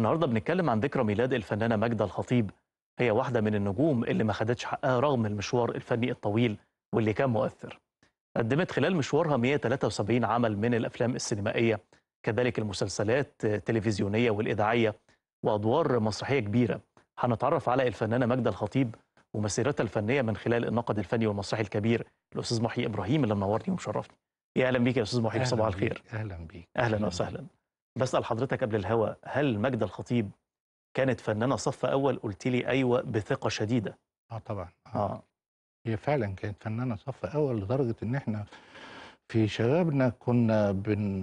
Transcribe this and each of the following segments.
النهارده بنتكلم عن ذكرى ميلاد الفنانه ماجده الخطيب هي واحده من النجوم اللي ما خدتش حقها رغم المشوار الفني الطويل واللي كان مؤثر قدمت خلال مشوارها 173 عمل من الافلام السينمائيه كذلك المسلسلات التلفزيونيه والاذاعيه وادوار مسرحيه كبيره هنتعرف على الفنانه ماجده الخطيب ومسيرتها الفنيه من خلال الناقد الفني والمسرحي الكبير الاستاذ محي ابراهيم اللي منورني ومشرفني يا اهلا بيك يا استاذ محي صباح الخير اهلا بيك أهلاً وسهلا بسأل حضرتك قبل الهوا هل مجد الخطيب كانت فنانة صف أول قلت لي أيوة بثقة شديدة آه طبعا آه. آه. هي فعلا كانت فنانة صف أول لدرجة إن إحنا في شبابنا كنا بن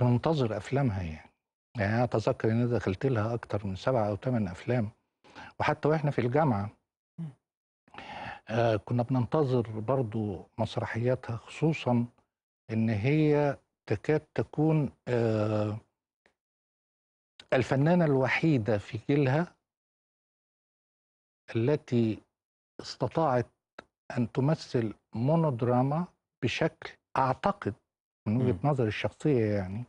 بننتظر أفلامها يعني يعني أنا أتذكر إن أنا دخلت لها أكتر من سبعة أو ثمان أفلام وحتى وإحنا في الجامعة آه كنا بننتظر برضو مسرحياتها خصوصا إن هي تكاد تكون آه، الفنانة الوحيدة في جيلها التي استطاعت أن تمثل مونودراما بشكل أعتقد من وجهة نظري الشخصية يعني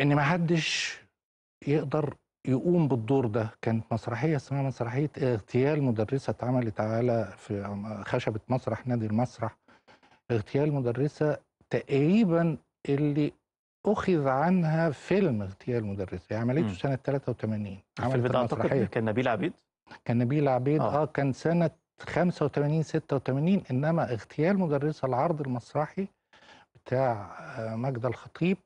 إن ما حدش يقدر يقوم بالدور ده كانت مسرحية اسمها مسرحية اغتيال مدرسة اتعملت على في خشبة مسرح نادي المسرح اغتيال مدرسة تقريبا اللي أخذ عنها فيلم اغتيال مدرسة يعني عملته م. سنة 83 عملت ده أعتقد كان نبيل عبيد كان نبيل عبيد آه. آه كان سنة 85 86 إنما اغتيال مدرسة العرض المسرحي بتاع آه، مجد الخطيب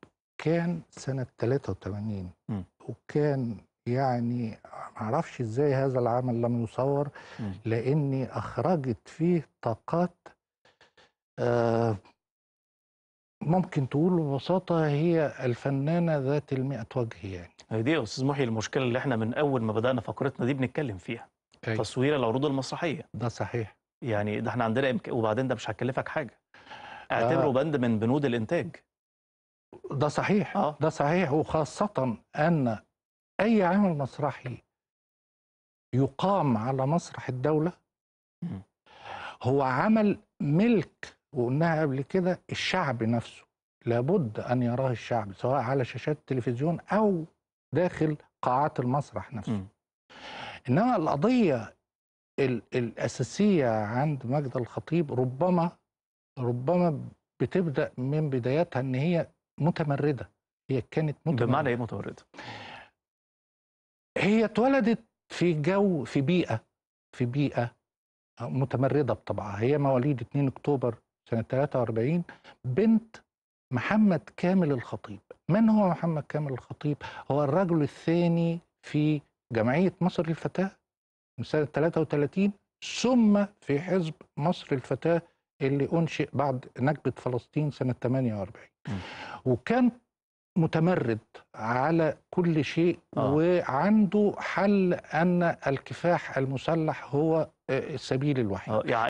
كان سنة 83 م. وكان يعني معرفش ازاي هذا العمل لم يصور لاني اخرجت فيه طاقات آه، ممكن تقول ببساطة هي الفنانة ذات المئة وجه يعني دي يا أستاذ محي المشكلة اللي احنا من أول ما بدأنا فقرتنا دي بنتكلم فيها أي. أيوة. تصوير العروض المسرحية ده صحيح يعني ده احنا عندنا إمك... وبعدين ده مش هتكلفك حاجة آه. اعتبره آه. بند من بنود الإنتاج ده صحيح آه. ده صحيح وخاصة أن أي عمل مسرحي يقام على مسرح الدولة م. هو عمل ملك وقلناها قبل كده الشعب نفسه لابد أن يراه الشعب سواء على شاشات التلفزيون أو داخل قاعات المسرح نفسه م. إنما القضية الأساسية عند مجد الخطيب ربما ربما بتبدأ من بدايتها إن هي متمردة هي كانت متمردة بمعنى إيه متمردة؟ هي اتولدت في جو في بيئة في بيئة متمردة بطبعها هي مواليد 2 أكتوبر سنة 43 بنت محمد كامل الخطيب من هو محمد كامل الخطيب؟ هو الرجل الثاني في جمعية مصر الفتاة من سنة 33 ثم في حزب مصر الفتاة اللي أنشئ بعد نكبة فلسطين سنة 48 م. وكان متمرد على كل شيء آه. وعنده حل أن الكفاح المسلح هو آه، السبيل الوحيد آه. يعني